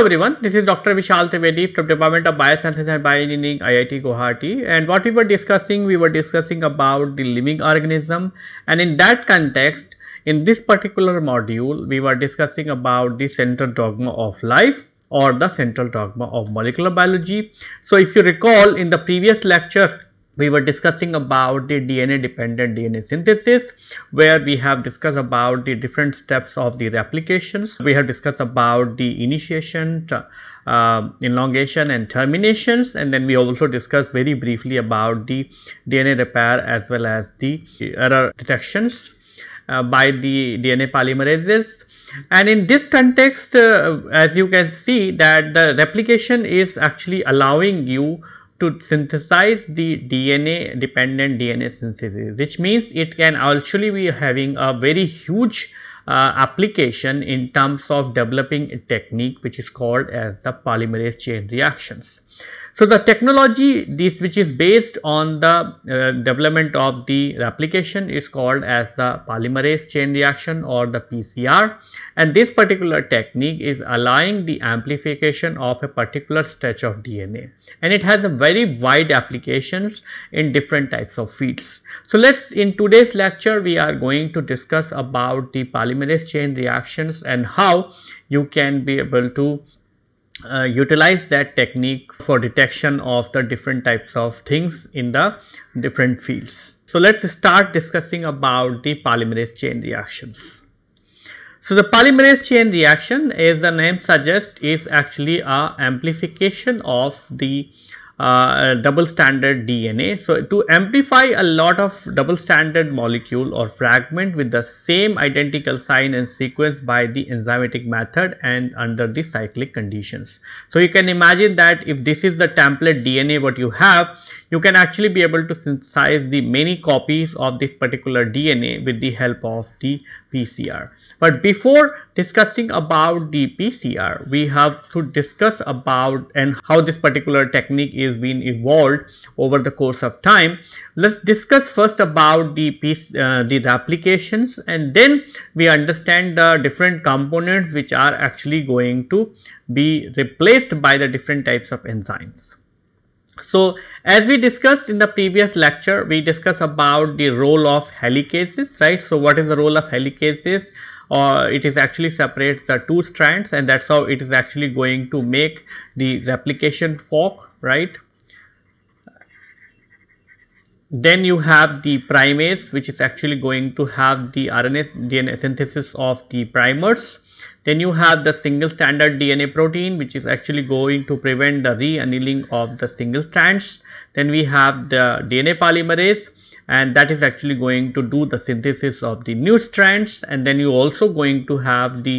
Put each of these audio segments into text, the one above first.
Hello everyone, this is Dr. Vishal Trivedi from Department of Biosciences and Bioengineering, IIT Guwahati. And what we were discussing, we were discussing about the living organism. And in that context, in this particular module, we were discussing about the central dogma of life or the central dogma of molecular biology. So if you recall in the previous lecture, we were discussing about the DNA dependent DNA synthesis where we have discussed about the different steps of the replications. We have discussed about the initiation, uh, elongation and terminations and then we also discussed very briefly about the DNA repair as well as the error detections uh, by the DNA polymerases and in this context uh, as you can see that the replication is actually allowing you to synthesize the DNA dependent DNA synthesis, which means it can actually be having a very huge uh, application in terms of developing a technique which is called as the polymerase chain reactions. So the technology this which is based on the uh, development of the replication is called as the polymerase chain reaction or the PCR and this particular technique is allowing the amplification of a particular stretch of DNA and it has a very wide applications in different types of fields. So let's in today's lecture we are going to discuss about the polymerase chain reactions and how you can be able to uh, utilize that technique for detection of the different types of things in the different fields. So let's start discussing about the polymerase chain reactions. So the polymerase chain reaction as the name suggests is actually a amplification of the uh, double standard DNA. So, to amplify a lot of double standard molecule or fragment with the same identical sign and sequence by the enzymatic method and under the cyclic conditions. So, you can imagine that if this is the template DNA what you have, you can actually be able to synthesize the many copies of this particular DNA with the help of the PCR. But before discussing about the PCR, we have to discuss about and how this particular technique is being evolved over the course of time. Let's discuss first about the piece, uh, the, the applications and then we understand the different components which are actually going to be replaced by the different types of enzymes. So, as we discussed in the previous lecture, we discussed about the role of helicases, right? So, what is the role of helicases? uh, it is actually separates the two strands and that's how it is actually going to make the replication fork right then you have the primase which is actually going to have the RNA DNA synthesis of the primers. Then you have the single standard DNA protein which is actually going to prevent the re-annealing of the single strands. Then we have the DNA polymerase and that is actually going to do the synthesis of the new strands and then you also going to have the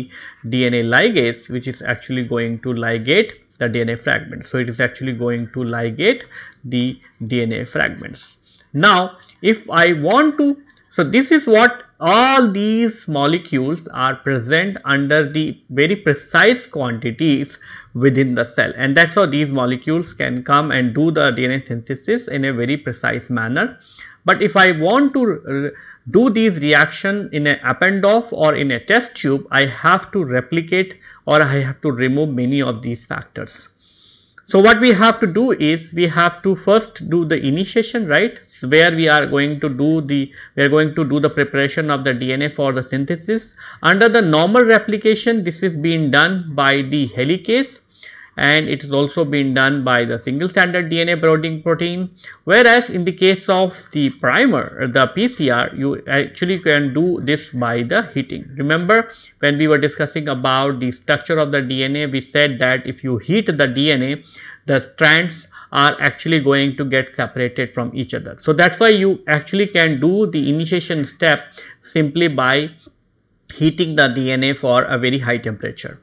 DNA ligase which is actually going to ligate the DNA fragments. So, it is actually going to ligate the DNA fragments. Now, if I want to, so this is what all these molecules are present under the very precise quantities within the cell and that is how these molecules can come and do the DNA synthesis in a very precise manner. But if I want to do these reaction in an append off or in a test tube, I have to replicate or I have to remove many of these factors. So what we have to do is we have to first do the initiation right where we are going to do the we are going to do the preparation of the DNA for the synthesis. Under the normal replication this is being done by the helicase and it is also been done by the single standard DNA binding protein. Whereas in the case of the primer, the PCR, you actually can do this by the heating. Remember when we were discussing about the structure of the DNA, we said that if you heat the DNA, the strands are actually going to get separated from each other. So that's why you actually can do the initiation step simply by heating the DNA for a very high temperature.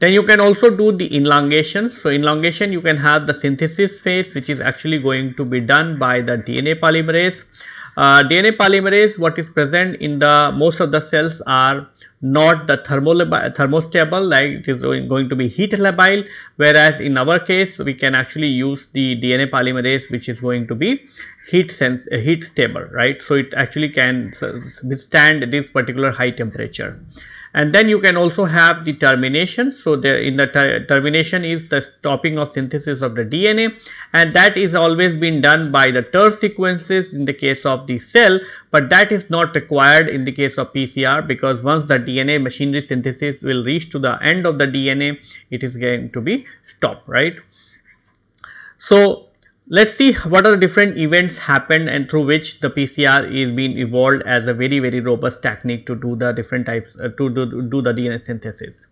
Then you can also do the elongation. So, elongation you can have the synthesis phase which is actually going to be done by the DNA polymerase. Uh, DNA polymerase what is present in the most of the cells are not the thermostable like it is going to be heat labile whereas in our case we can actually use the DNA polymerase which is going to be heat sense heat stable right. So, it actually can withstand this particular high temperature and then you can also have the termination so the in the ter termination is the stopping of synthesis of the dna and that is always been done by the ter sequences in the case of the cell but that is not required in the case of pcr because once the dna machinery synthesis will reach to the end of the dna it is going to be stopped right so Let's see what are the different events happened and through which the PCR is being evolved as a very very robust technique to do the different types uh, to do, do the DNA synthesis.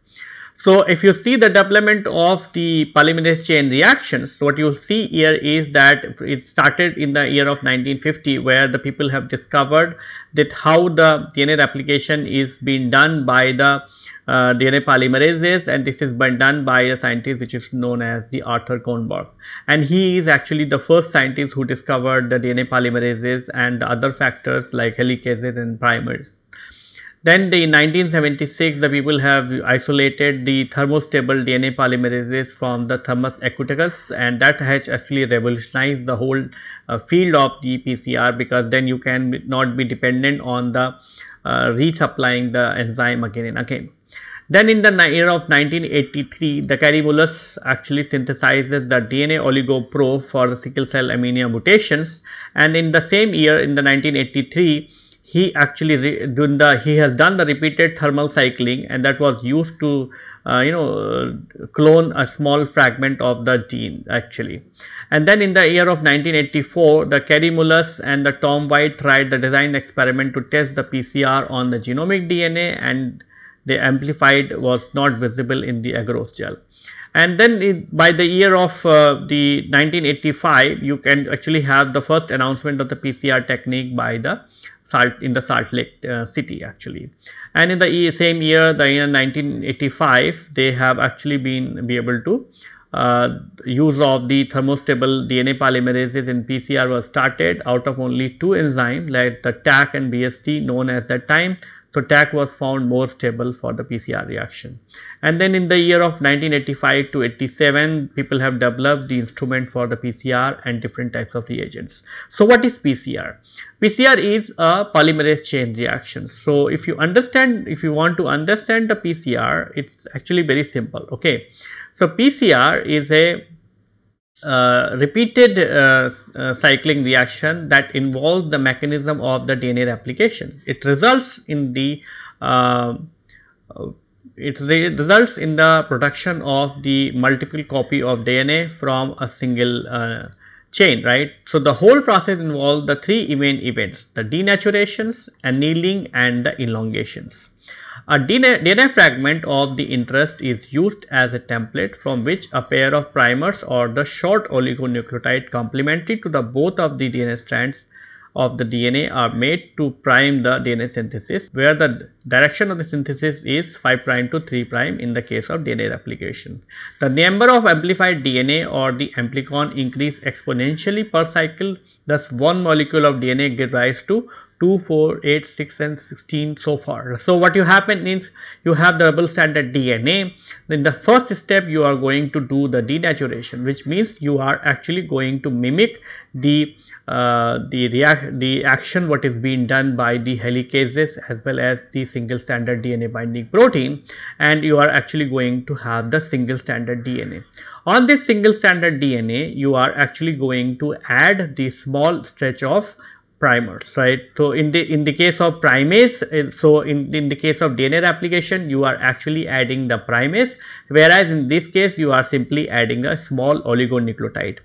So, if you see the development of the polymerase chain reactions, what you see here is that it started in the year of 1950 where the people have discovered that how the DNA replication is being done by the uh, DNA polymerases and this is done by a scientist which is known as the Arthur Kornberg and he is actually the first scientist who discovered the DNA polymerases and other factors like helicases and primers. Then in 1976 the people have isolated the thermostable DNA polymerases from the thermos acuticus and that has actually revolutionized the whole uh, field of the PCR because then you can not be dependent on the uh, resupplying the enzyme again and again. Then in the year of 1983, the Caribulus actually synthesizes the DNA oligopro for the sickle cell anemia mutations and in the same year in the 1983, he actually done the he has done the repeated thermal cycling and that was used to uh, you know clone a small fragment of the gene actually and then in the year of 1984 the Carimulus and the Tom White tried the design experiment to test the PCR on the genomic DNA and the amplified was not visible in the agarose gel. And then it, by the year of uh, the 1985, you can actually have the first announcement of the PCR technique by the Salt in the Salt Lake uh, City actually. And in the same year, the year 1985, they have actually been be able to uh, use of the thermostable DNA polymerases in PCR was started out of only two enzymes like the TAC and BST known at that time so TAC was found more stable for the PCR reaction. And then in the year of 1985 to 87, people have developed the instrument for the PCR and different types of reagents. So what is PCR? PCR is a polymerase chain reaction. So if you understand, if you want to understand the PCR, it's actually very simple. Okay. So PCR is a uh, repeated uh, uh, cycling reaction that involves the mechanism of the DNA replication. It results in the uh, uh, it re results in the production of the multiple copy of DNA from a single uh, chain, right? So the whole process involves the three main events: the denaturations, annealing, and the elongations. A DNA, fragment of the interest is used as a template from which a pair of primers or the short oligonucleotide complementary to the both of the DNA strands of the DNA are made to prime the DNA synthesis where the direction of the synthesis is 5 prime to 3 prime in the case of DNA replication. The number of amplified DNA or the amplicon increase exponentially per cycle thus one molecule of DNA gives rise to 2 4 8 6 and 16 so far so what you happen is you have the double stranded dna then the first step you are going to do the denaturation which means you are actually going to mimic the uh, the react the action what is being done by the helicases as well as the single stranded DNA binding protein and you are actually going to have the single stranded DNA. On this single stranded DNA you are actually going to add the small stretch of primers right so in the in the case of primase eh, so in, in the case of dna replication you are actually adding the primase whereas in this case you are simply adding a small oligonucleotide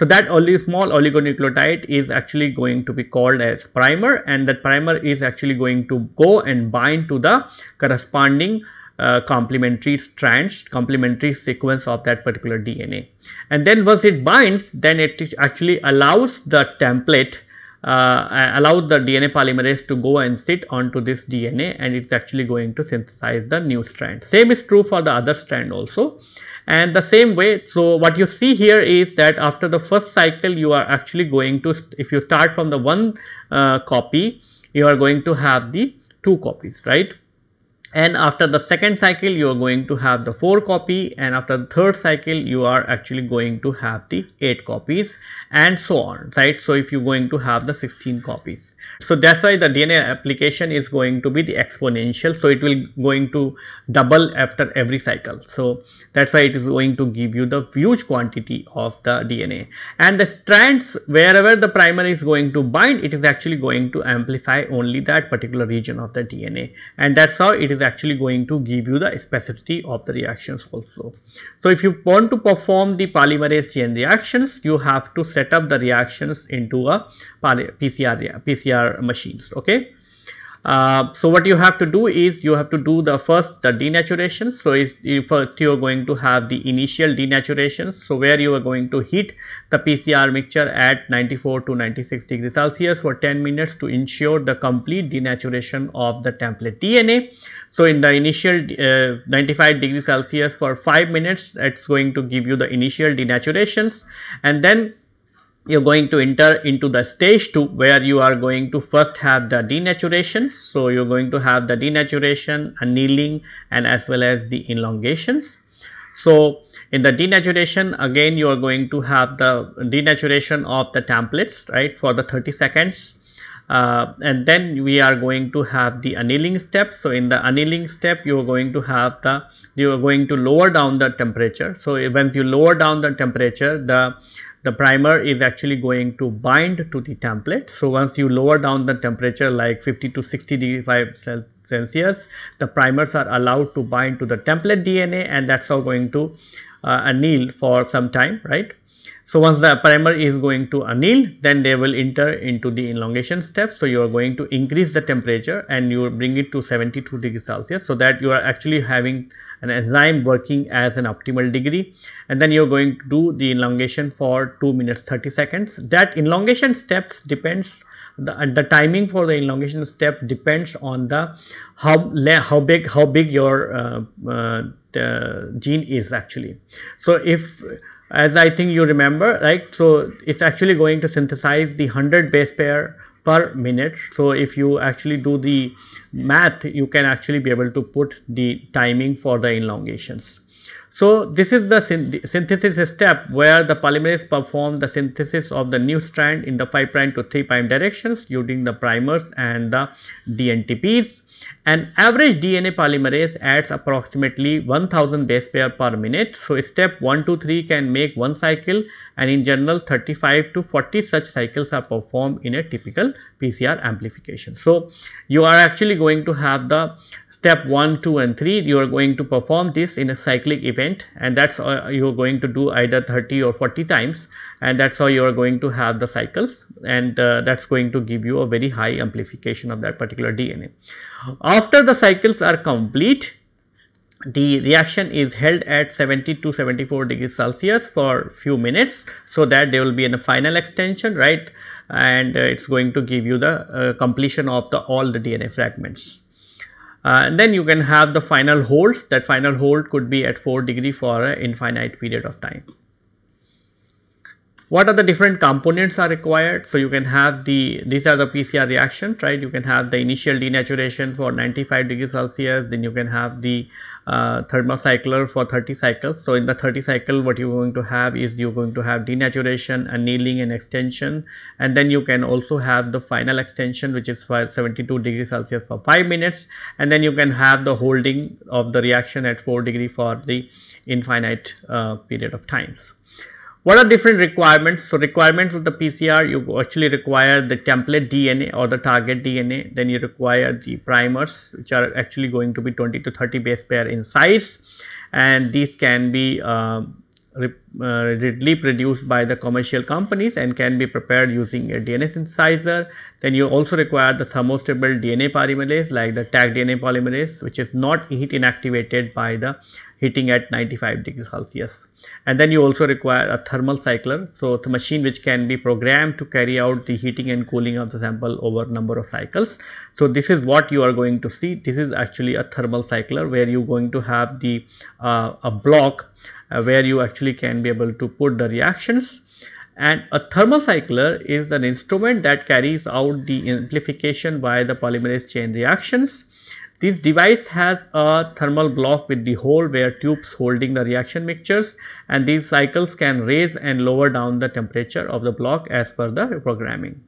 so that only small oligonucleotide is actually going to be called as primer and that primer is actually going to go and bind to the corresponding uh, complementary strands, complementary sequence of that particular DNA. And then once it binds, then it actually allows the template uh, allowed the DNA polymerase to go and sit onto this DNA and it's actually going to synthesize the new strand. Same is true for the other strand also and the same way so what you see here is that after the first cycle you are actually going to if you start from the one uh, copy you are going to have the two copies right and after the second cycle you are going to have the 4 copy and after the third cycle you are actually going to have the 8 copies and so on right so if you're going to have the 16 copies so that's why the DNA application is going to be the exponential. So it will going to double after every cycle. So that's why it is going to give you the huge quantity of the DNA and the strands wherever the primer is going to bind, it is actually going to amplify only that particular region of the DNA and that's how it is actually going to give you the specificity of the reactions also. So if you want to perform the polymerase chain reactions, you have to set up the reactions into a PCR, PCR machines. Okay. Uh, so what you have to do is you have to do the first the denaturation. So if, if you are going to have the initial denaturation, so where you are going to heat the PCR mixture at 94 to 96 degrees Celsius for 10 minutes to ensure the complete denaturation of the template DNA. So in the initial uh, 95 degrees Celsius for 5 minutes, it's going to give you the initial denaturations and then you're going to enter into the stage 2 where you are going to first have the denaturation. So, you're going to have the denaturation, annealing and as well as the elongations. So, in the denaturation again you are going to have the denaturation of the templates right for the 30 seconds uh, and then we are going to have the annealing step. So, in the annealing step you are going to have the you are going to lower down the temperature. So, once you lower down the temperature the the primer is actually going to bind to the template. So once you lower down the temperature like 50 to 60 degrees Celsius, the primers are allowed to bind to the template DNA and that's how going to uh, anneal for some time, right? So, once the primer is going to anneal, then they will enter into the elongation step. So, you are going to increase the temperature and you bring it to 72 degrees Celsius. So, that you are actually having an enzyme working as an optimal degree and then you are going to do the elongation for 2 minutes 30 seconds. That elongation steps depends the, the timing for the elongation step depends on the how how big how big your uh, uh gene is actually. So if as I think you remember, right? So it's actually going to synthesize the 100 base pair per minute. So if you actually do the math, you can actually be able to put the timing for the elongations. So this is the synthesis step where the polymerase perform the synthesis of the new strand in the 5' to 3' directions using the primers and the DNTPs. An average DNA polymerase adds approximately 1000 base pair per minute. So, step 1 to 3 can make one cycle and in general 35 to 40 such cycles are performed in a typical PCR amplification. So, you are actually going to have the step 1, 2 and 3 you are going to perform this in a cyclic event and that is uh, you are going to do either 30 or 40 times and that's how you are going to have the cycles and uh, that's going to give you a very high amplification of that particular DNA. After the cycles are complete, the reaction is held at 70 to 74 degrees Celsius for few minutes so that there will be a final extension right and uh, it's going to give you the uh, completion of the all the DNA fragments. Uh, and then you can have the final holds that final hold could be at 4 degree for an infinite period of time. What are the different components are required? So you can have the, these are the PCR reactions, right? You can have the initial denaturation for 95 degrees Celsius, then you can have the uh, thermocycler for 30 cycles. So in the 30 cycle, what you're going to have is you're going to have denaturation, annealing and extension. And then you can also have the final extension, which is for 72 degrees Celsius for 5 minutes. And then you can have the holding of the reaction at 4 degree for the infinite uh, period of times. What are different requirements? So requirements of the PCR, you actually require the template DNA or the target DNA. Then you require the primers, which are actually going to be 20 to 30 base pair in size. And these can be um, uh, readily produced by the commercial companies and can be prepared using a DNA synthesizer. Then you also require the thermostable DNA polymerase like the tag DNA polymerase which is not heat inactivated by the heating at 95 degrees Celsius. And then you also require a thermal cycler. So the machine which can be programmed to carry out the heating and cooling of the sample over number of cycles. So this is what you are going to see. This is actually a thermal cycler where you're going to have the uh, a block uh, where you actually can be able to put the reactions and a thermal cycler is an instrument that carries out the amplification by the polymerase chain reactions this device has a thermal block with the hole where tubes holding the reaction mixtures and these cycles can raise and lower down the temperature of the block as per the programming.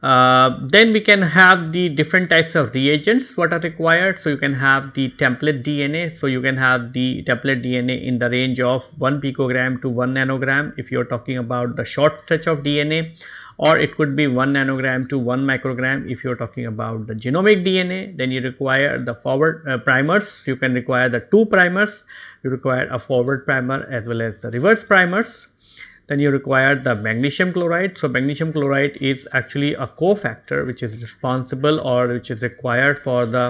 Uh, then we can have the different types of reagents what are required. So, you can have the template DNA. So, you can have the template DNA in the range of 1 picogram to 1 nanogram if you are talking about the short stretch of DNA or it could be 1 nanogram to 1 microgram if you are talking about the genomic DNA then you require the forward uh, primers you can require the two primers you require a forward primer as well as the reverse primers then you require the magnesium chloride so magnesium chloride is actually a cofactor which is responsible or which is required for the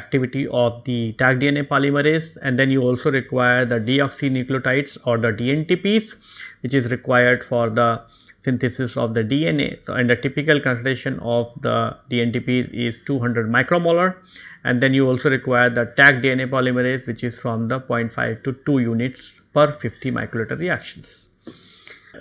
activity of the tag DNA polymerase and then you also require the deoxynucleotides or the DNTPs which is required for the synthesis of the DNA. So, and the typical concentration of the DNTP is 200 micromolar and then you also require the tag DNA polymerase which is from the 0.5 to 2 units per 50 microliter reactions.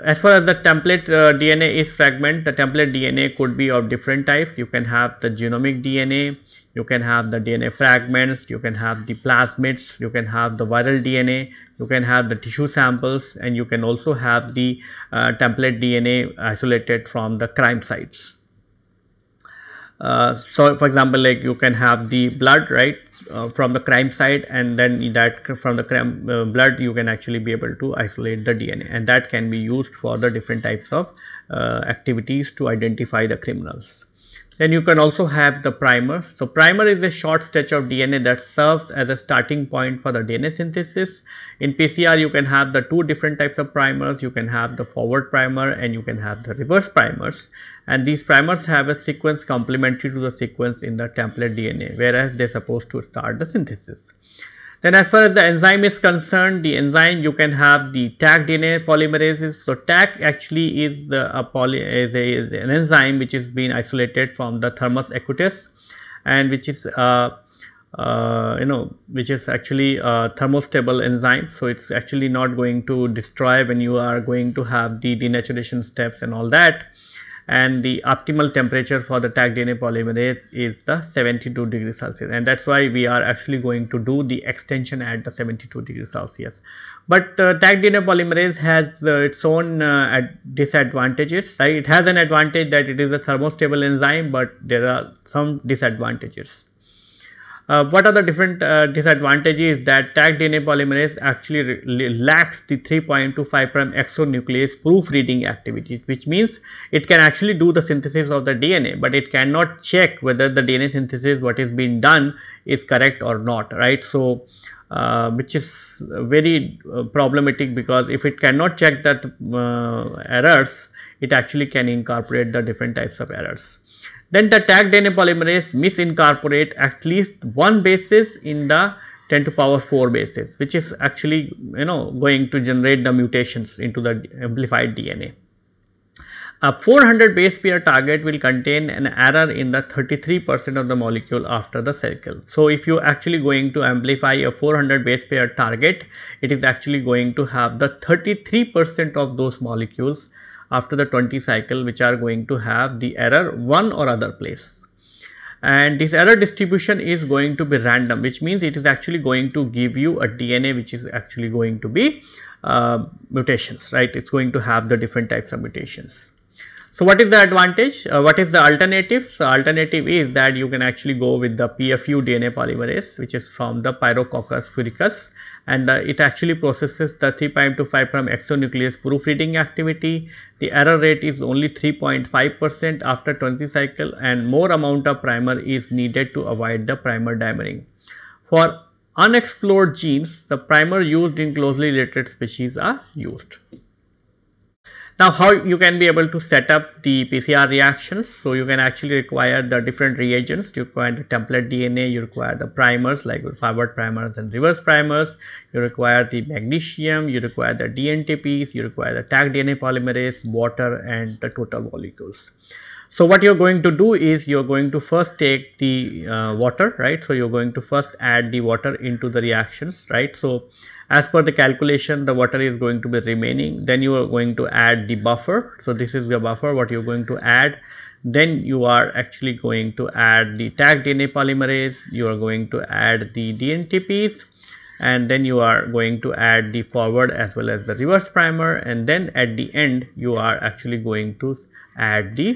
As far as the template uh, DNA is fragment, the template DNA could be of different types. You can have the genomic DNA, you can have the DNA fragments, you can have the plasmids, you can have the viral DNA, you can have the tissue samples and you can also have the uh, template DNA isolated from the crime sites. Uh, so for example like you can have the blood right uh, from the crime site and then that from the crime uh, blood you can actually be able to isolate the DNA and that can be used for the different types of uh, activities to identify the criminals. Then you can also have the primer. So primer is a short stretch of DNA that serves as a starting point for the DNA synthesis. In PCR, you can have the two different types of primers. You can have the forward primer and you can have the reverse primers. And these primers have a sequence complementary to the sequence in the template DNA, whereas they're supposed to start the synthesis. Then as far as the enzyme is concerned, the enzyme you can have the TAC DNA polymerases. So TAC actually is uh, a poly is, a, is an enzyme which is being isolated from the thermus equitis and which is uh, uh, you know which is actually a thermostable enzyme. So it's actually not going to destroy when you are going to have the denaturation steps and all that and the optimal temperature for the tag DNA polymerase is the 72 degrees Celsius and that's why we are actually going to do the extension at the 72 degrees Celsius. But uh, tag DNA polymerase has uh, its own uh, disadvantages right it has an advantage that it is a thermostable enzyme but there are some disadvantages. Uh, what are the different uh, disadvantages that tag DNA polymerase actually lacks the 3.25 prime exonuclease proofreading activities, which means it can actually do the synthesis of the DNA, but it cannot check whether the DNA synthesis what is being done is correct or not, right? So, uh, which is very uh, problematic because if it cannot check that uh, errors, it actually can incorporate the different types of errors. Then the tag DNA polymerase misincorporate at least one basis in the 10 to power 4 bases which is actually you know going to generate the mutations into the amplified DNA. A 400 base pair target will contain an error in the 33 percent of the molecule after the cycle. So, if you actually going to amplify a 400 base pair target, it is actually going to have the 33 percent of those molecules after the 20 cycle which are going to have the error one or other place and this error distribution is going to be random which means it is actually going to give you a DNA which is actually going to be uh, mutations right it is going to have the different types of mutations. So, what is the advantage uh, what is the alternative so, alternative is that you can actually go with the PFU DNA polymerase which is from the pyrococcus furicus and uh, it actually processes the 3' to 5' exonuclease proofreading activity. The error rate is only 3.5 percent after 20 cycle and more amount of primer is needed to avoid the primer dimering. For unexplored genes, the primer used in closely related species are used. Now, how you can be able to set up the PCR reactions. So, you can actually require the different reagents. You require the template DNA, you require the primers like forward primers and reverse primers. You require the magnesium, you require the DNTPs, you require the tag DNA polymerase, water and the total molecules. So, what you are going to do is you are going to first take the uh, water, right. So, you are going to first add the water into the reactions, right. So, as per the calculation the water is going to be remaining then you are going to add the buffer so this is the buffer what you're going to add then you are actually going to add the tag DNA polymerase you are going to add the DNTPs and then you are going to add the forward as well as the reverse primer and then at the end you are actually going to add the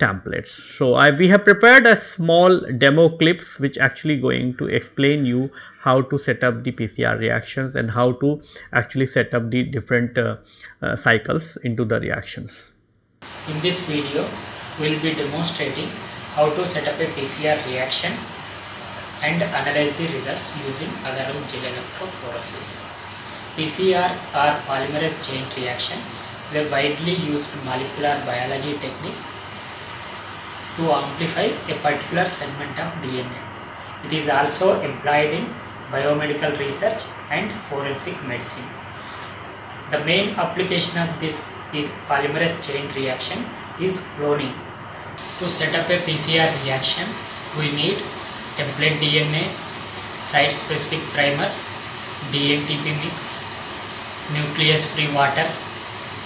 templates. So I, we have prepared a small demo clips which actually going to explain you how to set up the PCR reactions and how to actually set up the different uh, uh, cycles into the reactions. In this video, we will be demonstrating how to set up a PCR reaction and analyze the results using agarram gel electrophoresis. PCR or polymerase chain reaction is a widely used molecular biology technique to amplify a particular segment of DNA. It is also employed in biomedical research and forensic medicine. The main application of this polymerase chain reaction is cloning. To set up a PCR reaction, we need template DNA, site-specific primers, dNTP mix, nucleus-free water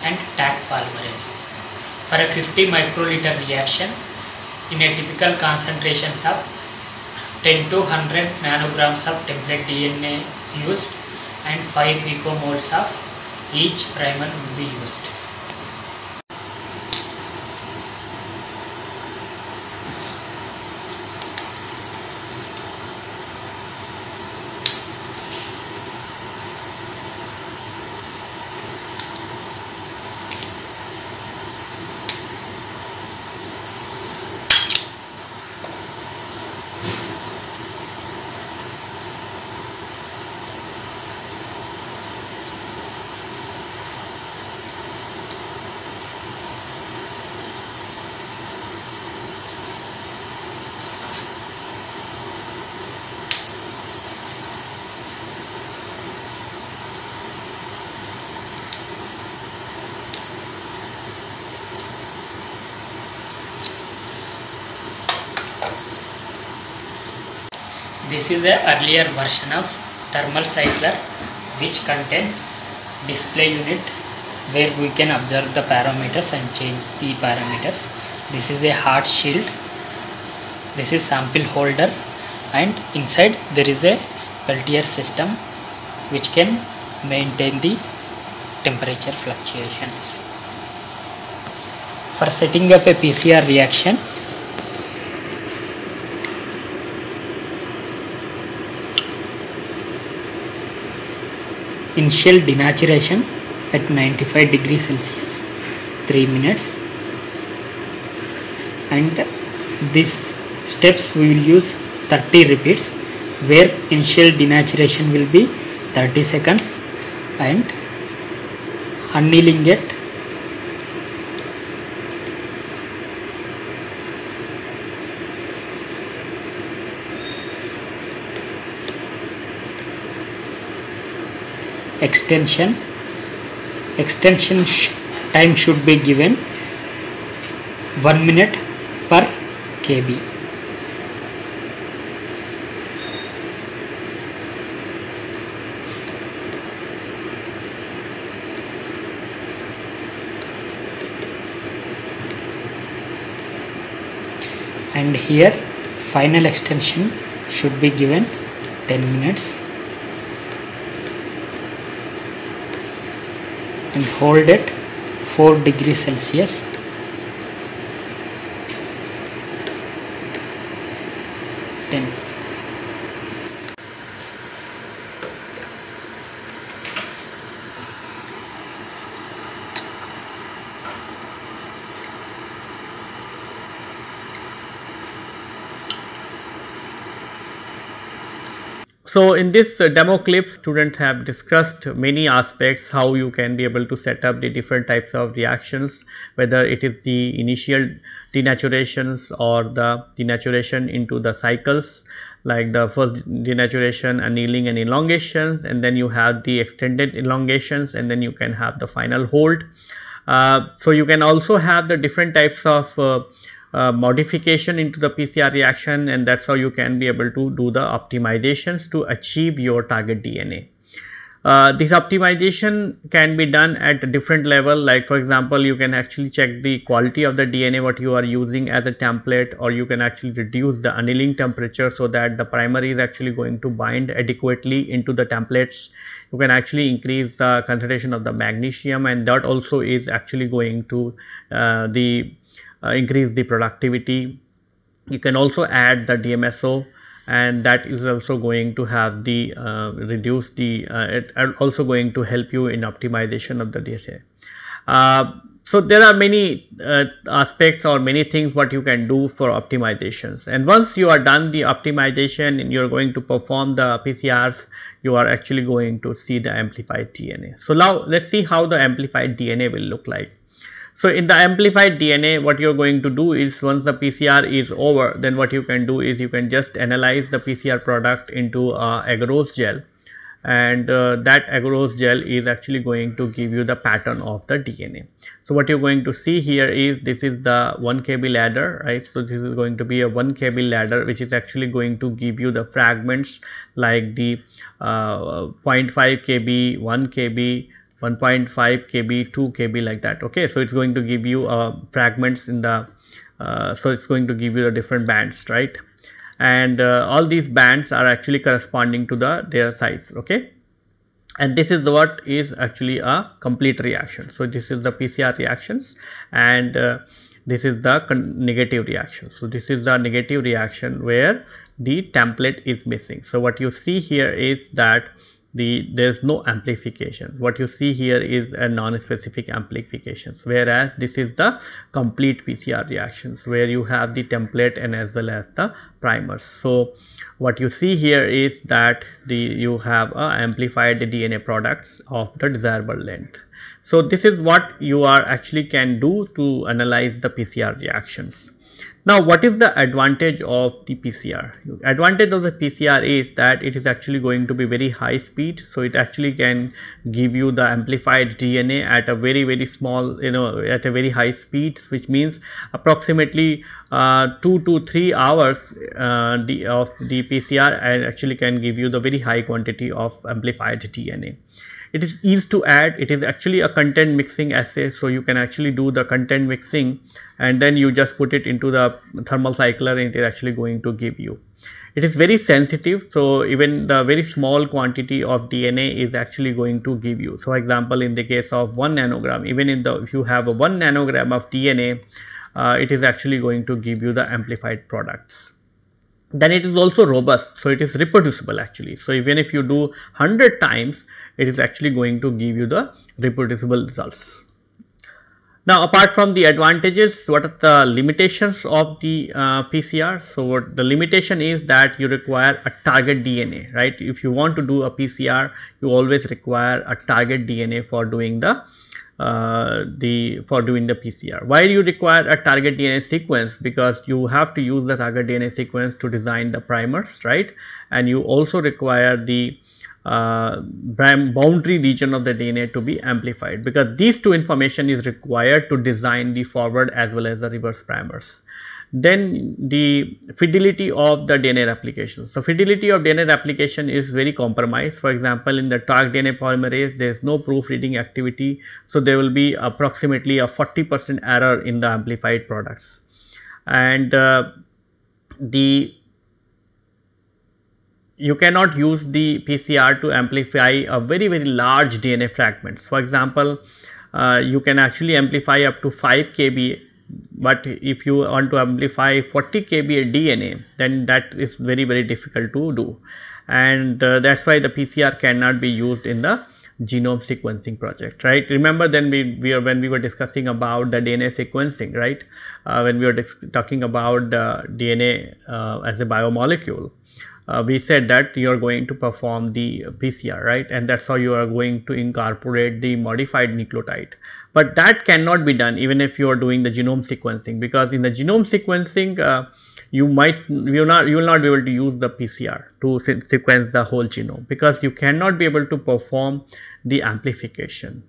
and TAC polymerase. For a 50 microliter reaction, in a typical concentrations of 10 to 100 nanograms of template DNA used and 5 picomoles of each primer will be used. This is an earlier version of thermal cycler which contains display unit where we can observe the parameters and change the parameters. This is a hard shield. This is sample holder and inside there is a Peltier system which can maintain the temperature fluctuations. For setting up a PCR reaction, in shell denaturation at 95 degrees Celsius 3 minutes and these steps we will use 30 repeats where initial denaturation will be 30 seconds and annealing at extension extension sh time should be given 1 minute per kb and here final extension should be given 10 minutes and hold it 4 degrees Celsius So in this uh, demo clip, students have discussed many aspects how you can be able to set up the different types of reactions, whether it is the initial denaturations or the denaturation into the cycles like the first denaturation, annealing and elongations and then you have the extended elongations and then you can have the final hold. Uh, so you can also have the different types of uh, uh, modification into the PCR reaction and that's how you can be able to do the optimizations to achieve your target DNA. Uh, this optimization can be done at different level like for example you can actually check the quality of the DNA what you are using as a template or you can actually reduce the annealing temperature so that the primary is actually going to bind adequately into the templates. You can actually increase the concentration of the magnesium and that also is actually going to uh, the uh, increase the productivity you can also add the DMSO and that is also going to have the uh, reduce the uh, it also going to help you in optimization of the DSA. Uh, so there are many uh, aspects or many things what you can do for optimizations and once you are done the optimization and you are going to perform the PCRs you are actually going to see the amplified DNA. So now let's see how the amplified DNA will look like. So in the amplified DNA, what you're going to do is once the PCR is over, then what you can do is you can just analyze the PCR product into uh, agarose gel and uh, that agarose gel is actually going to give you the pattern of the DNA. So what you're going to see here is this is the 1 kb ladder right. So this is going to be a 1 kb ladder which is actually going to give you the fragments like the uh, uh 0.5 kb, 1 kb, 1.5 kb 2 kb like that okay so it's going to give you uh, fragments in the uh, so it's going to give you the different bands right and uh, all these bands are actually corresponding to the their size okay and this is what is actually a complete reaction so this is the pcr reactions and uh, this is the negative reaction so this is the negative reaction where the template is missing so what you see here is that the there's no amplification what you see here is a non-specific amplifications whereas this is the complete PCR reactions where you have the template and as well as the primers so what you see here is that the you have uh, a amplified DNA products of the desirable length so this is what you are actually can do to analyze the PCR reactions now, what is the advantage of the PCR? Advantage of the PCR is that it is actually going to be very high speed. So it actually can give you the amplified DNA at a very, very small, you know, at a very high speed, which means approximately uh, two to three hours uh, the, of the PCR and actually can give you the very high quantity of amplified DNA it is easy to add it is actually a content mixing assay so you can actually do the content mixing and then you just put it into the thermal cycler and it is actually going to give you it is very sensitive so even the very small quantity of dna is actually going to give you so example in the case of 1 nanogram even in the if you have a 1 nanogram of dna uh, it is actually going to give you the amplified products then it is also robust so it is reproducible actually so even if you do 100 times it is actually going to give you the reproducible results now apart from the advantages what are the limitations of the uh, pcr so what the limitation is that you require a target dna right if you want to do a pcr you always require a target dna for doing the uh, the for doing the PCR. Why do you require a target DNA sequence? Because you have to use the target DNA sequence to design the primers, right? And you also require the uh, boundary region of the DNA to be amplified because these two information is required to design the forward as well as the reverse primers. Then the fidelity of the DNA replication. So, fidelity of DNA replication is very compromised. For example, in the TARC DNA polymerase, there is no proofreading activity. So, there will be approximately a 40 percent error in the amplified products. And uh, the you cannot use the PCR to amplify a very very large DNA fragments. For example, uh, you can actually amplify up to 5 kb but if you want to amplify 40 kb DNA then that is very very difficult to do and uh, that's why the PCR cannot be used in the genome sequencing project right remember then we, we are when we were discussing about the dna sequencing right uh, when we were talking about the dna uh, as a biomolecule uh, we said that you are going to perform the pcr right and that's how you are going to incorporate the modified nucleotide but that cannot be done even if you are doing the genome sequencing because in the genome sequencing, uh, you might you not you will not be able to use the PCR to se sequence the whole genome because you cannot be able to perform the amplification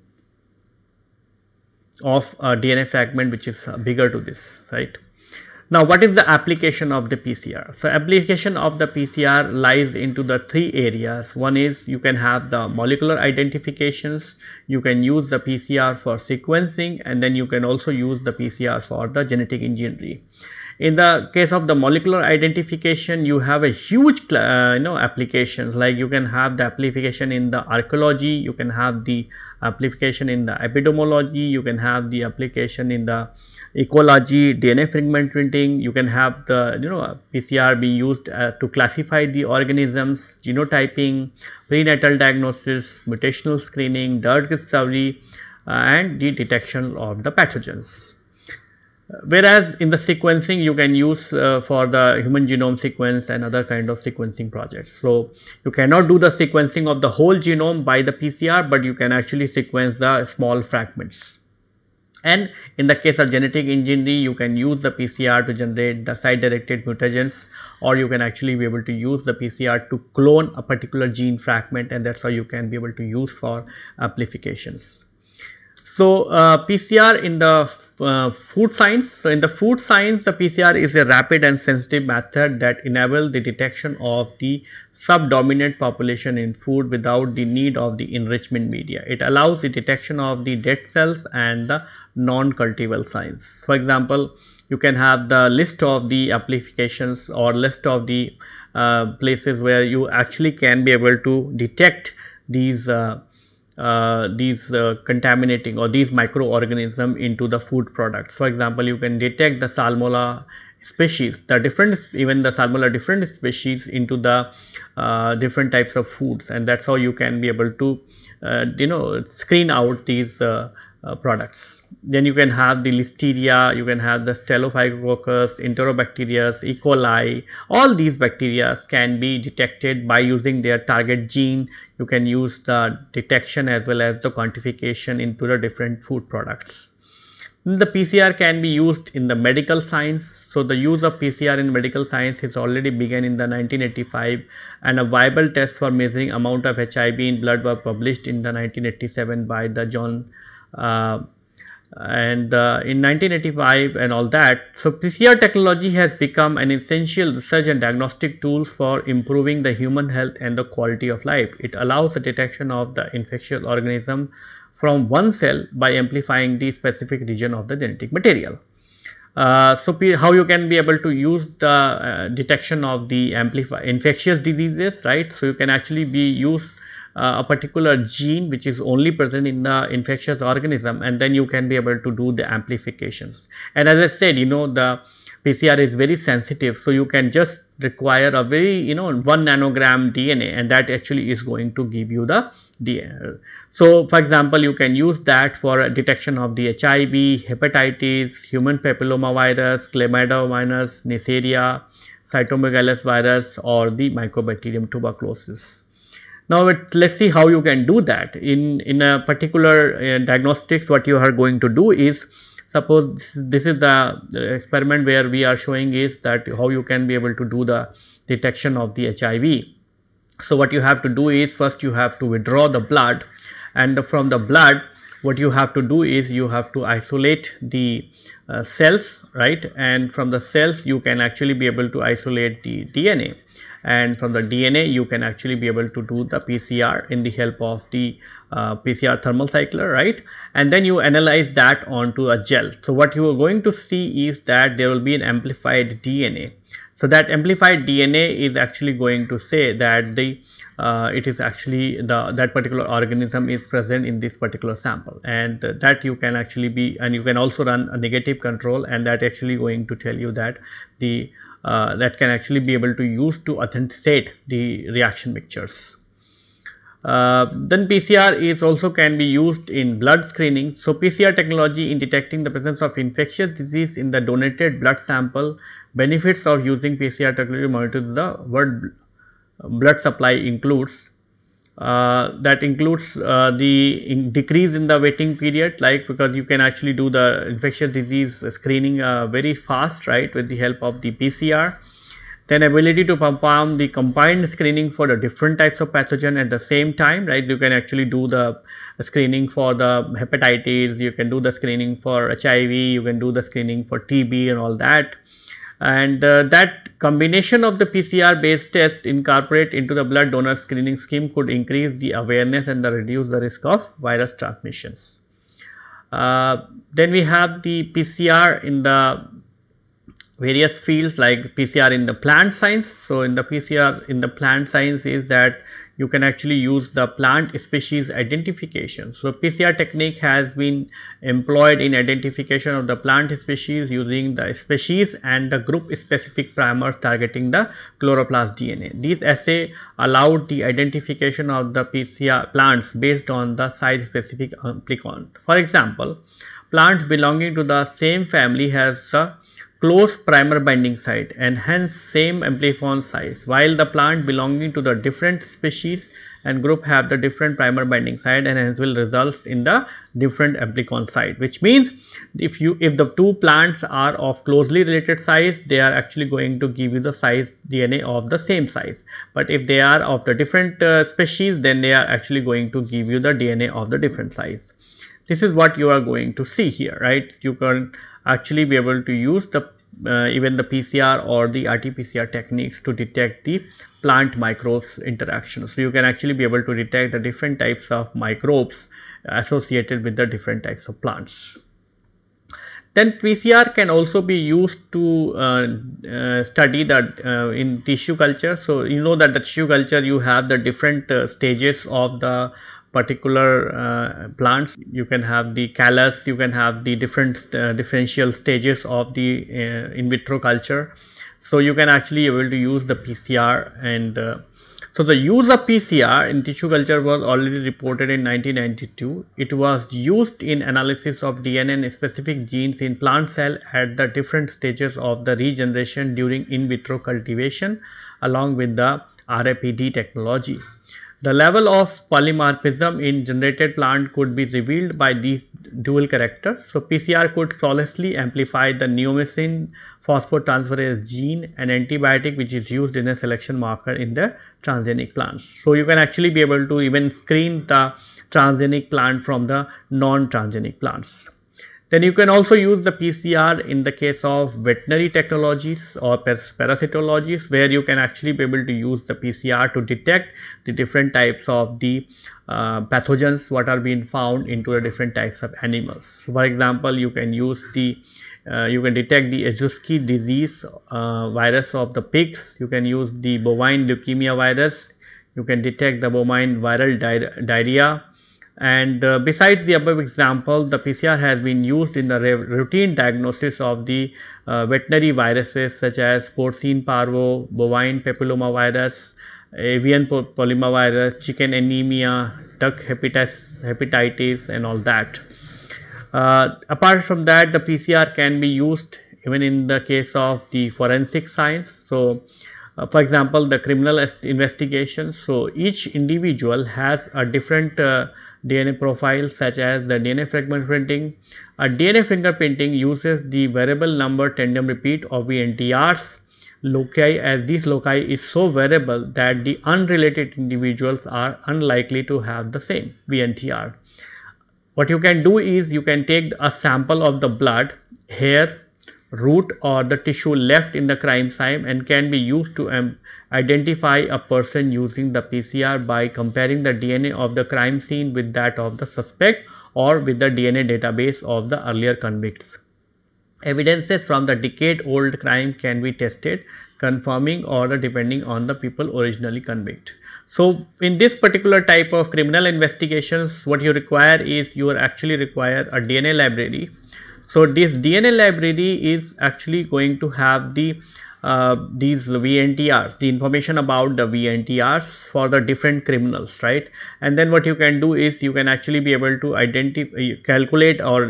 of a DNA fragment which is uh, bigger to this, right? Now, what is the application of the PCR? So, application of the PCR lies into the three areas. One is you can have the molecular identifications, you can use the PCR for sequencing, and then you can also use the PCR for the genetic engineering. In the case of the molecular identification, you have a huge uh, you know applications like you can have the application in the archaeology, you can have the application in the epidemiology, you can have the application in the ecology, DNA fragment printing. You can have the you know PCR being used uh, to classify the organisms, genotyping, prenatal diagnosis, mutational screening, drug discovery, uh, and the detection of the pathogens. Whereas in the sequencing, you can use uh, for the human genome sequence and other kind of sequencing projects. So you cannot do the sequencing of the whole genome by the PCR, but you can actually sequence the small fragments and in the case of genetic engineering you can use the PCR to generate the site directed mutagens or you can actually be able to use the PCR to clone a particular gene fragment and that's how you can be able to use for amplifications. So, uh, PCR in the uh, food science. So, in the food science, the PCR is a rapid and sensitive method that enable the detection of the subdominant population in food without the need of the enrichment media. It allows the detection of the dead cells and the non cultivable signs. For example, you can have the list of the applications or list of the uh, places where you actually can be able to detect these uh, uh, these uh, contaminating or these microorganisms into the food products. For example, you can detect the salmola species, the different even the salmola different species into the uh, different types of foods, and that's how you can be able to uh, you know screen out these uh, uh, products. Then you can have the listeria, you can have the staphylococcus, enterobacterias, E. coli. All these bacteria can be detected by using their target gene. You can use the detection as well as the quantification into the different food products. The PCR can be used in the medical science. So, the use of PCR in medical science has already begun in the 1985 and a viable test for measuring amount of HIV in blood were published in the 1987 by the John uh, and uh, in 1985 and all that. So, PCR technology has become an essential research and diagnostic tool for improving the human health and the quality of life. It allows the detection of the infectious organism from one cell by amplifying the specific region of the genetic material. Uh, so, how you can be able to use the uh, detection of the amplify infectious diseases, right? So, you can actually be used. Uh, a particular gene which is only present in the infectious organism and then you can be able to do the amplifications. And as I said, you know, the PCR is very sensitive. So, you can just require a very, you know, 1 nanogram DNA and that actually is going to give you the DNA. So, for example, you can use that for detection of the HIV, hepatitis, human papillomavirus, chlamydovirus, Neisseria, cytomegalovirus or the mycobacterium tuberculosis. Now it, let's see how you can do that. In, in a particular uh, diagnostics, what you are going to do is suppose this, is the experiment where we are showing is that how you can be able to do the detection of the HIV. So what you have to do is first you have to withdraw the blood and from the blood what you have to do is you have to isolate the uh, cells right and from the cells you can actually be able to isolate the DNA and from the DNA you can actually be able to do the PCR in the help of the uh, PCR thermal cycler right and then you analyze that onto a gel. So what you are going to see is that there will be an amplified DNA. So that amplified DNA is actually going to say that the uh, it is actually the that particular organism is present in this particular sample and that you can actually be and you can also run a negative control and that actually going to tell you that the uh, that can actually be able to use to authenticate the reaction mixtures. Uh, then PCR is also can be used in blood screening. So PCR technology in detecting the presence of infectious disease in the donated blood sample benefits of using PCR technology to monitor the blood supply includes uh, that includes uh, the in decrease in the waiting period like because you can actually do the infectious disease screening uh, very fast right with the help of the PCR. Then ability to perform the combined screening for the different types of pathogen at the same time right you can actually do the screening for the hepatitis you can do the screening for HIV you can do the screening for TB and all that and uh, that combination of the PCR based test incorporate into the blood donor screening scheme could increase the awareness and the reduce the risk of virus transmissions. Uh, then we have the PCR in the various fields like PCR in the plant science. So, in the PCR in the plant science is that you can actually use the plant species identification. So PCR technique has been employed in identification of the plant species using the species and the group specific primers targeting the chloroplast DNA. These assay allowed the identification of the PCR plants based on the size specific amplicon. For example, plants belonging to the same family has the close primer binding site and hence same amplifon size while the plant belonging to the different species and group have the different primer binding site and hence will result in the different amplicon site which means if you if the two plants are of closely related size they are actually going to give you the size DNA of the same size but if they are of the different uh, species then they are actually going to give you the DNA of the different size this is what you are going to see here right you can actually be able to use the uh, even the PCR or the RT-PCR techniques to detect the plant microbes interaction. So you can actually be able to detect the different types of microbes associated with the different types of plants. Then PCR can also be used to uh, uh, study that uh, in tissue culture. So you know that the tissue culture you have the different uh, stages of the particular uh, plants. You can have the callus, you can have the different uh, differential stages of the uh, in vitro culture. So you can actually able to use the PCR and so the use of PCR in tissue culture was already reported in 1992. It was used in analysis of DNA and specific genes in plant cell at the different stages of the regeneration during in vitro cultivation along with the RAPD technology. The level of polymorphism in generated plant could be revealed by these dual characters. So, PCR could flawlessly amplify the neomycin phosphotransferase gene, an antibiotic which is used in a selection marker in the transgenic plants. So, you can actually be able to even screen the transgenic plant from the non-transgenic plants. Then you can also use the PCR in the case of veterinary technologies or parasitologies where you can actually be able to use the PCR to detect the different types of the uh, pathogens what are being found into the different types of animals. So for example, you can use the uh, you can detect the Eschewski disease uh, virus of the pigs. You can use the bovine leukemia virus. You can detect the bovine viral di diarrhea and uh, besides the above example, the PCR has been used in the routine diagnosis of the uh, veterinary viruses such as porcine parvo, bovine papillomavirus, avian virus, chicken anemia, duck hepatitis, hepatitis and all that. Uh, apart from that, the PCR can be used even in the case of the forensic science. So, uh, for example, the criminal investigation. So, each individual has a different uh, DNA profile such as the DNA fragment printing. A DNA fingerprinting uses the variable number tandem repeat or VNTRs loci as these loci is so variable that the unrelated individuals are unlikely to have the same VNTR. What you can do is you can take a sample of the blood, hair root or the tissue left in the crime scene and can be used to um, identify a person using the PCR by comparing the DNA of the crime scene with that of the suspect or with the DNA database of the earlier convicts. Evidences from the decade old crime can be tested confirming or depending on the people originally convicted. So, in this particular type of criminal investigations what you require is you actually require a DNA library so this DNA library is actually going to have the uh, these VNTRs, the information about the VNTRs for the different criminals, right? And then what you can do is you can actually be able to identify, calculate or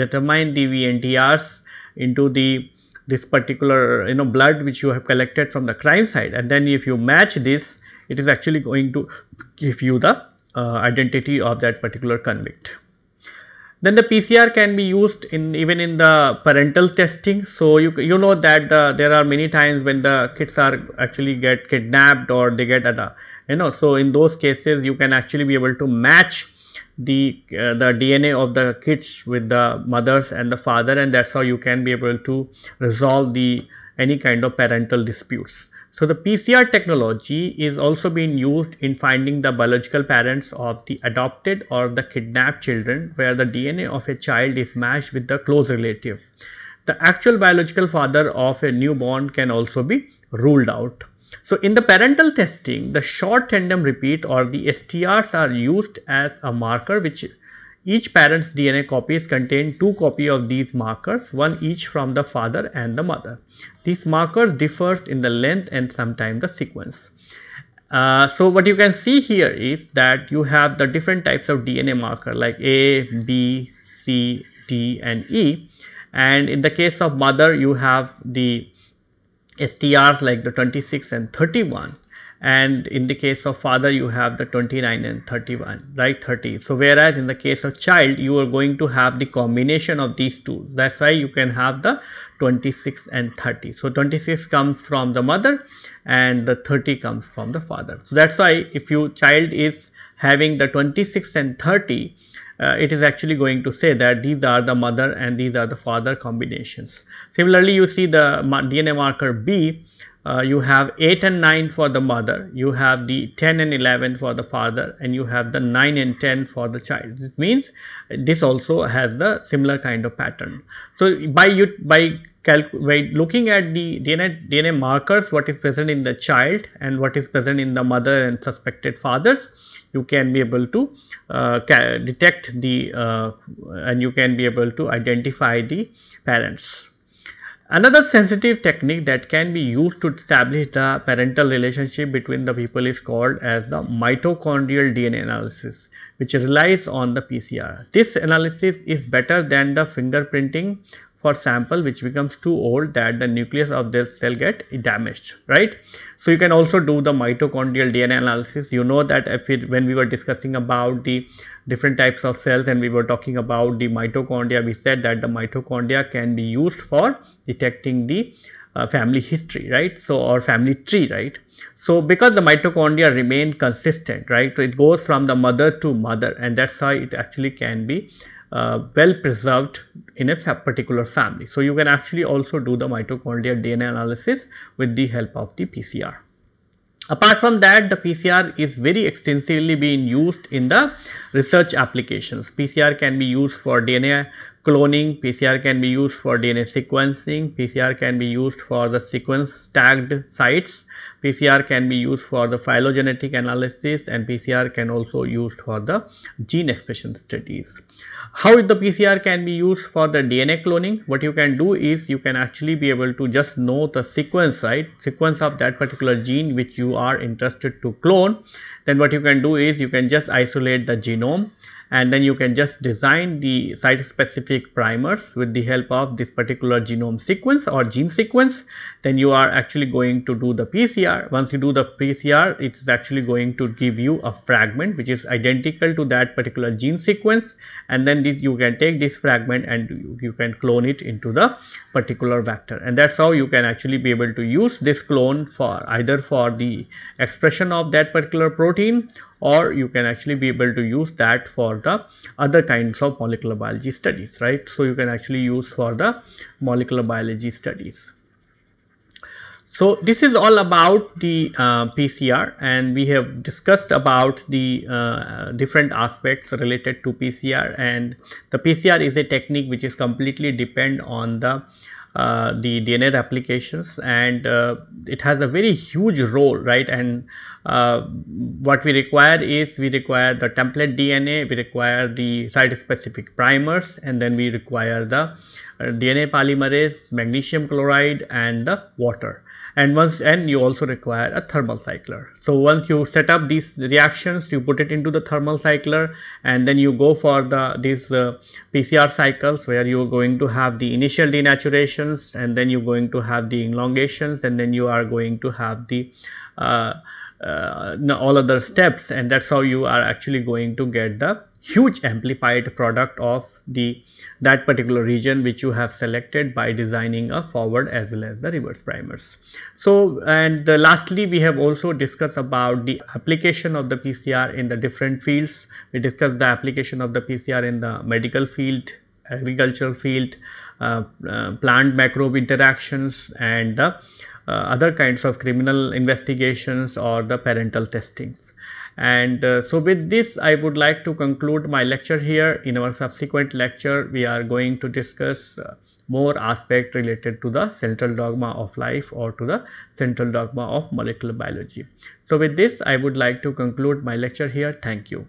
determine the VNTRs into the this particular you know blood which you have collected from the crime side and then if you match this it is actually going to give you the uh, identity of that particular convict. Then the PCR can be used in even in the parental testing. So you you know that the, uh, there are many times when the kids are actually get kidnapped or they get at a you know. So in those cases, you can actually be able to match the uh, the DNA of the kids with the mothers and the father, and that's how you can be able to resolve the any kind of parental disputes. So the PCR technology is also being used in finding the biological parents of the adopted or the kidnapped children where the DNA of a child is matched with the close relative. The actual biological father of a newborn can also be ruled out. So in the parental testing, the short tandem repeat or the STRs are used as a marker which each parent's DNA copies contain two copies of these markers, one each from the father and the mother. These markers differs in the length and sometimes the sequence. Uh, so what you can see here is that you have the different types of DNA marker like A, B, C, D and E and in the case of mother you have the STRs like the 26 and 31 and in the case of father you have the 29 and 31 right 30 so whereas in the case of child you are going to have the combination of these two that's why you can have the 26 and 30 so 26 comes from the mother and the 30 comes from the father so that's why if your child is having the 26 and 30 uh, it is actually going to say that these are the mother and these are the father combinations. Similarly, you see the DNA marker B uh, you have 8 and 9 for the mother, you have the 10 and 11 for the father, and you have the 9 and 10 for the child. This means this also has the similar kind of pattern. So, by you by by looking at the DNA, DNA markers, what is present in the child and what is present in the mother and suspected fathers, you can be able to uh, detect the uh, and you can be able to identify the parents. Another sensitive technique that can be used to establish the parental relationship between the people is called as the mitochondrial DNA analysis, which relies on the PCR. This analysis is better than the fingerprinting for sample which becomes too old that the nucleus of this cell get damaged right so you can also do the mitochondrial dna analysis you know that if it, when we were discussing about the different types of cells and we were talking about the mitochondria we said that the mitochondria can be used for detecting the uh, family history right so or family tree right so because the mitochondria remain consistent right so it goes from the mother to mother and that's why it actually can be uh, well preserved in a particular family so you can actually also do the mitochondrial dna analysis with the help of the pcr Apart from that, the PCR is very extensively being used in the research applications. PCR can be used for DNA cloning, PCR can be used for DNA sequencing, PCR can be used for the sequence tagged sites, PCR can be used for the phylogenetic analysis and PCR can also used for the gene expression studies. How the PCR can be used for the DNA cloning? What you can do is you can actually be able to just know the sequence right sequence of that particular gene which you are interested to clone. Then what you can do is you can just isolate the genome and then you can just design the site specific primers with the help of this particular genome sequence or gene sequence then you are actually going to do the PCR once you do the PCR it is actually going to give you a fragment which is identical to that particular gene sequence and then this, you can take this fragment and you, you can clone it into the particular vector and that's how you can actually be able to use this clone for either for the expression of that particular protein or you can actually be able to use that for the other kinds of molecular biology studies right so you can actually use for the molecular biology studies so this is all about the uh, PCR and we have discussed about the uh, different aspects related to PCR and the PCR is a technique which is completely depend on the uh, the DNA replications and uh, it has a very huge role right and uh, what we require is we require the template DNA, we require the site specific primers and then we require the uh, DNA polymerase, magnesium chloride and the water and once and you also require a thermal cycler. So once you set up these reactions you put it into the thermal cycler and then you go for the these uh, PCR cycles where you are going to have the initial denaturations and then you're going to have the elongations and then you are going to have the uh, uh, all other steps and that's how you are actually going to get the huge amplified product of the that particular region which you have selected by designing a forward as well as the reverse primers. So and the, lastly we have also discussed about the application of the PCR in the different fields. We discussed the application of the PCR in the medical field, agricultural field, uh, uh, plant microbe interactions and uh, other kinds of criminal investigations or the parental testings. And uh, so with this, I would like to conclude my lecture here. In our subsequent lecture, we are going to discuss uh, more aspect related to the central dogma of life or to the central dogma of molecular biology. So with this, I would like to conclude my lecture here. Thank you.